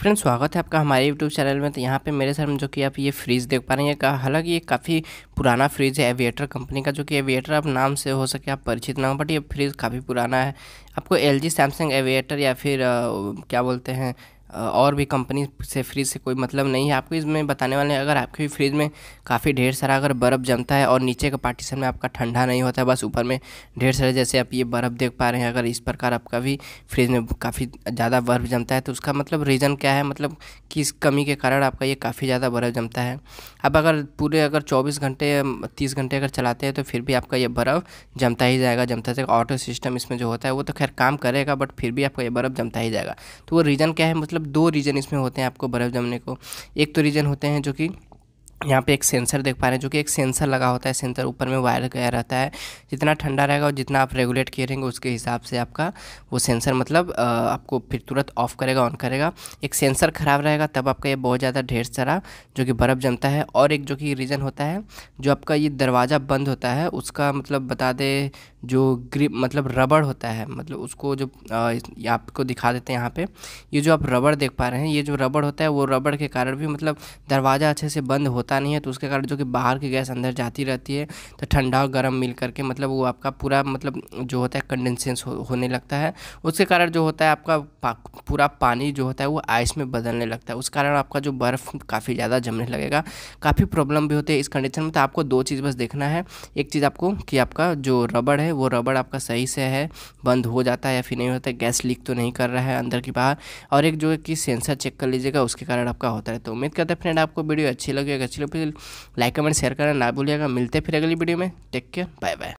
friend स्वागत है आपका हमारे यूट्यूब चैनल में तो यहाँ पे मेरे में जो कि आप ये फ्रिज देख पा रहे हैं का हालांकि ये काफ़ी पुराना फ्रिज है एविएटर कंपनी का जो कि एविएटर आप नाम से हो सके आप परिचित ना हो बट ये फ्रिज काफ़ी पुराना है आपको एल जी सैमसंग एविएटर या फिर आ, क्या बोलते हैं और भी कंपनी से फ्रिज से कोई मतलब नहीं है आपको इसमें बताने वाले हैं अगर आपके भी फ्रिज में काफ़ी ढेर सारा अगर बर्फ़ जमता है और नीचे का पार्टीशन में आपका ठंडा नहीं होता है बस ऊपर में ढेर सारे जैसे आप ये बर्फ़ देख पा रहे हैं अगर इस प्रकार आपका भी फ्रिज में काफ़ी ज़्यादा बर्फ़ जमता है तो उसका मतलब रीज़न क्या है मतलब किस कमी के कारण आपका ये काफ़ी ज़्यादा बर्फ़ जमता है अब अगर पूरे अगर चौबीस घंटे तीस घंटे अगर चलाते हैं तो फिर भी आपका यह बर्फ़ जमता ही जाएगा जमता जाएगा ऑटो सिस्टम इसमें जो होता है वो तो खैर काम करेगा बट फिर भी आपका यह बर्फ़ जमता ही जाएगा तो वो रीज़न क्या है मतलब मतलब दो रीज़न इसमें होते हैं आपको बर्फ़ जमने को एक तो रीज़न होते हैं जो कि यहाँ पे एक सेंसर देख पा रहे हैं जो कि एक सेंसर लगा होता है सेंसर ऊपर में वायर गया रहता है जितना ठंडा रहेगा और जितना आप रेगुलेट किए रहेंगे उसके हिसाब से आपका वो सेंसर मतलब आपको फिर तुरंत ऑफ करेगा ऑन करेगा एक सेंसर ख़राब रहेगा तब आपका ये बहुत ज़्यादा ढेर सारा जो कि बर्फ़ जमता है और एक जो कि रीज़न होता है जो आपका ये दरवाज़ा बंद होता है उसका मतलब बता दे जो ग्रिप मतलब रबड़ होता है मतलब उसको जो आपको दिखा देते हैं यहाँ पर ये जो आप रबड़ देख पा रहे हैं ये जो रबड़ होता है वो रबड़ के कारण भी मतलब दरवाज़ा अच्छे से बंद होता होता नहीं है तो उसके कारण जो कि बाहर की गैस अंदर जाती रहती है तो ठंडा और गर्म मिल करके मतलब वो आपका पूरा मतलब जो होता है कंडेंसेंस हो, होने लगता है उसके कारण जो होता है आपका पा, पूरा पानी जो होता है वो आइस में बदलने लगता है उस कारण आपका जो बर्फ़ काफ़ी ज़्यादा जमने लगेगा काफ़ी प्रॉब्लम भी होती है इस कंडीशन में तो आपको दो चीज़ बस देखना है एक चीज़ आपको कि आपका जो रबड़ है वो रबड़ आपका सही से है बंद हो जाता है या फिर नहीं होता गैस लीक तो नहीं कर रहा है अंदर की बाहर और एक जो है कि सेंसर चेक कर लीजिएगा उसके कारण आपका होता है तो उम्मीद करते हैं फ्रेंड आपको वीडियो अच्छी लगेगा अच्छी अच्छी लगे लाइक कमेंट शेयर करना ना भूलिएगा मिलते हैं फिर अगली वीडियो में टेक केयर बाय बाय